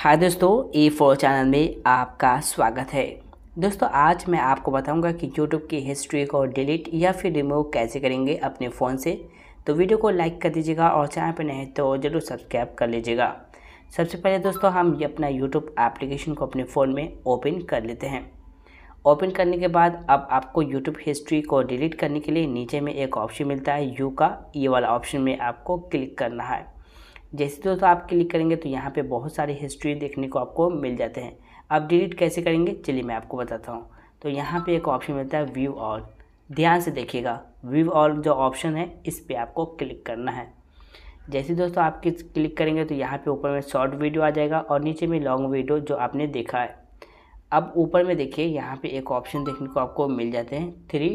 हाय दोस्तों ए four channel में आपका स्वागत है दोस्तों आज मैं आपको बताऊंगा कि यूट्यूब की हिस्ट्री को डिलीट या फिर रिमूव कैसे करेंगे अपने फ़ोन से तो वीडियो को लाइक कर दीजिएगा और चैनल पर नहीं तो ज़रूर सब्सक्राइब कर लीजिएगा सबसे पहले दोस्तों हम ये अपना यूट्यूब एप्लीकेशन को अपने फ़ोन में ओपन कर लेते हैं ओपन करने के बाद अब आपको यूट्यूब हिस्ट्री को डिलीट करने के लिए नीचे में एक ऑप्शन मिलता है यू का ये वाला ऑप्शन में आपको क्लिक करना है जैसे दोस्तों आप क्लिक करेंगे तो यहाँ पे बहुत सारे हिस्ट्री देखने को आपको मिल जाते हैं अब डिलीट कैसे करेंगे चलिए मैं आपको बताता हूँ तो यहाँ पे एक ऑप्शन मिलता है व्यू ऑल ध्यान से देखिएगा व्यू ऑल जो ऑप्शन है इस पर आपको क्लिक करना है जैसे दोस्तों आप क्लिक करेंगे तो यहाँ पर ऊपर में शॉर्ट वीडियो आ जाएगा और नीचे में लॉन्ग वीडियो जो आपने देखा है अब ऊपर में देखिए यहाँ पर एक ऑप्शन देखने को आपको मिल जाते हैं थ्री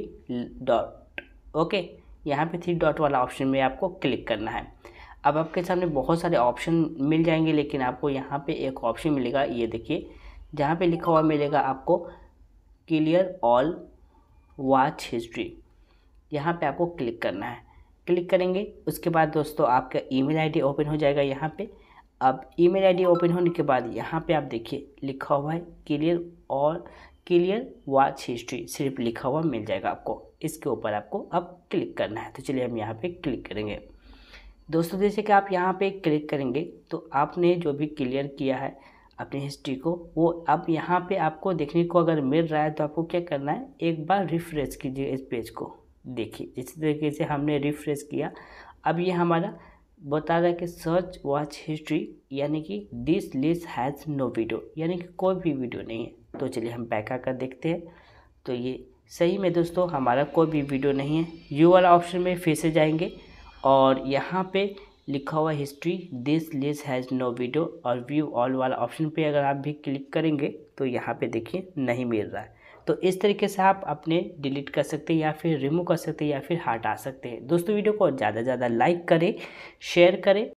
डॉट ओके यहाँ पे थ्री डॉट वाला ऑप्शन में आपको क्लिक करना है अब आपके सामने बहुत सारे ऑप्शन मिल जाएंगे लेकिन आपको यहाँ पे एक ऑप्शन मिलेगा ये देखिए जहाँ पे लिखा हुआ मिलेगा आपको क्लियर ऑल वॉच हिस्ट्री यहाँ पे आपको क्लिक करना है क्लिक करेंगे उसके बाद दोस्तों आपका ईमेल आईडी ओपन हो जाएगा यहाँ पे अब ईमेल आईडी ओपन होने के बाद यहाँ पे आप देखिए लिखा हुआ है क्लियर और क्लियर वॉच हिस्ट्री सिर्फ लिखा हुआ मिल जाएगा आपको इसके ऊपर आपको अब क्लिक करना है तो चलिए हम यहाँ पे क्लिक करेंगे दोस्तों जैसे कि आप यहाँ पे क्लिक करेंगे तो आपने जो भी क्लियर किया है अपनी हिस्ट्री को वो अब यहाँ पे आपको देखने को अगर मिल रहा है तो आपको क्या करना है एक बार रिफ्रेश कीजिए इस पेज को देखिए जिस तरीके से हमने रिफ्रेश किया अब ये हमारा बता रहा है कि सर्च वॉच हिस्ट्री यानी कि this list has no video यानी कि कोई भी वीडियो नहीं है तो चलिए हम बैक आकर देखते हैं तो ये सही में दोस्तों हमारा कोई भी वीडियो नहीं है यू वाला ऑप्शन में फिर से जाएंगे और यहाँ पे लिखा हुआ history this list has no video और व्यू ऑल वाला ऑप्शन पे अगर आप भी क्लिक करेंगे तो यहाँ पे देखिए नहीं मिल रहा है तो इस तरीके से आप अपने डिलीट कर सकते हैं या फिर रिमूव कर सकते हैं या फिर हटा सकते हैं दोस्तों वीडियो को ज़्यादा से ज़्यादा लाइक करें शेयर करें